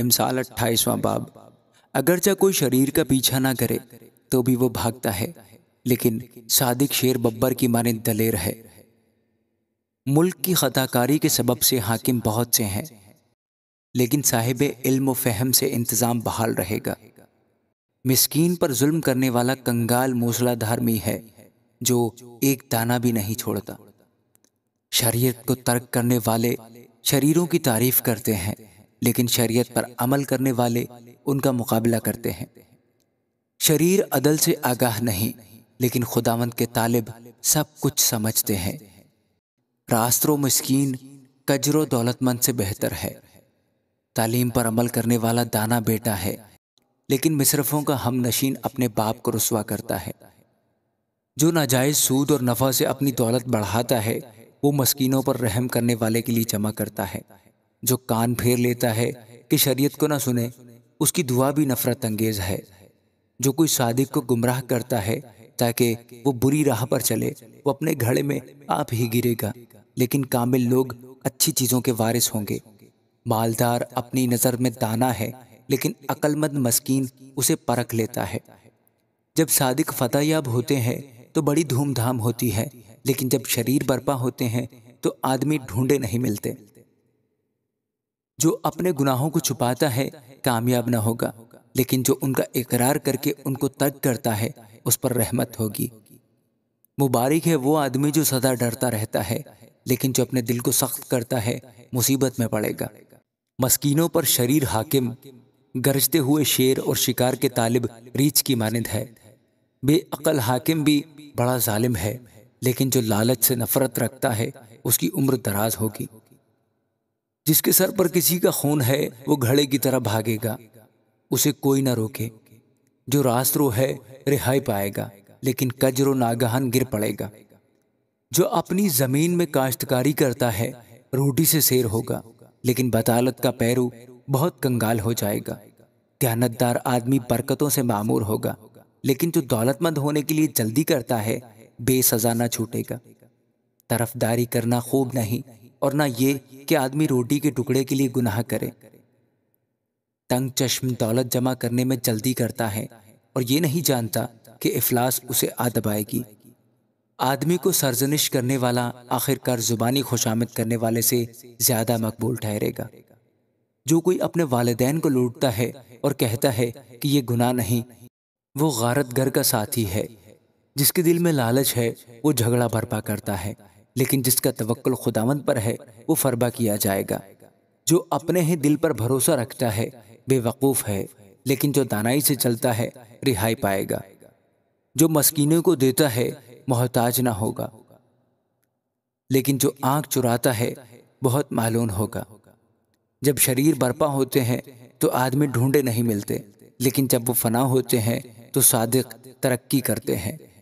इमसाल अट्ठाईसवां बाब अगरचा कोई शरीर का पीछा ना करे तो भी वो भागता है लेकिन सादिक शेर बब्बर की माने दलेर है मुल्क की खताकारी के सबब से हाकिम बहुत से हैं लेकिन साहिब इल्म फहम से इंतज़ाम बहाल रहेगा मिस्कीन पर जुल्म करने वाला कंगाल मूसलाधारमी है जो एक दाना भी नहीं छोड़ता शरीयत को तर्क करने वाले शरीरों की तारीफ करते हैं लेकिन शरीयत पर अमल करने वाले उनका मुकाबला करते हैं शरीर अदल से आगाह नहीं लेकिन खुदावंत के तालिब सब कुछ समझते हैं रास्त्रो मस्किन कजरो दौलतमंद से बेहतर है तालीम पर अमल करने वाला दाना बेटा है लेकिन मिसरफों का हम नशीन अपने बाप को रसुआ करता है जो नाजायज सूद और नफ़ा से अपनी दौलत बढ़ाता है वो मस्किनों पर रहम करने वाले के लिए जमा करता है जो कान फेर लेता है कि शरीयत को ना सुने उसकी दुआ भी नफरत अंगेज है जो कोई सादिक को गुमराह करता है ताकि वो बुरी राह पर चले वो अपने घड़े में आप ही गिरेगा लेकिन कामिल लोग अच्छी चीज़ों के वारिस होंगे मालदार अपनी नज़र में दाना है लेकिन अक्लमंद मस्किन उसे परख लेता है जब सादिक फतेहयाब होते हैं तो बड़ी धूमधाम होती है लेकिन जब शरीर बर्पा होते हैं तो आदमी ढूंढे नहीं मिलते जो अपने गुनाहों को छुपाता है कामयाब न होगा लेकिन जो उनका इकरार करके उनको तर्क करता है उस पर रहमत होगी मुबारक है वो आदमी जो सदा डरता रहता है लेकिन जो अपने दिल को सख्त करता है मुसीबत में पड़ेगा मस्कीनों पर शरीर हाकिम गरजते हुए शेर और शिकार के तालिब रीछ की मानद है बेअल हाकिम भी बड़ा जालिम है लेकिन जो लालच से नफरत रखता है उसकी उम्र दराज होगी जिसके सर पर किसी का खून है वो घड़े की तरह भागेगा उसे कोई ना रोके जो रास्त्रो है रिहाई पाएगा लेकिन कजरो नागहन गिर पड़ेगा जो अपनी जमीन में काश्तकारी करता है रोटी से शेर होगा लेकिन बतालत का पैरू बहुत कंगाल हो जाएगा दयानतदार आदमी बरकतों से मामूर होगा लेकिन जो दौलतमंद होने के लिए जल्दी करता है बेसजा ना छूटेगा तरफदारी करना खूब नहीं और ना ये कि आदमी रोटी के टुकड़े के लिए गुनाह करे तंग चश्म दौलत जमा करने में जल्दी करता है और ये नहीं जानता कि इफलास उसे आ दबाएगी आदमी को सरजनिश करने वाला आखिरकार ज़ुबानी खुशामद करने वाले से ज़्यादा मकबूल ठहरेगा जो कोई अपने वालदेन को लूटता है और कहता है कि ये गुनाह नहीं वो गारत घर का साथी है जिसके दिल में लालच है वो झगड़ा बर्पा करता है लेकिन जिसका तवक्ल खुदावंद पर है वो फरबा किया जाएगा जो अपने ही दिल पर भरोसा रखता है बेवकूफ़ है लेकिन जो दानाई से चलता है रिहाई पाएगा जो मस्किनों को देता है मोहताज ना होगा लेकिन जो आंख चुराता है बहुत मालूम होगा जब शरीर बर्पा होते हैं तो आदमी ढूंढे नहीं मिलते लेकिन जब वो फना होते हैं तो सादिक तरक्की करते हैं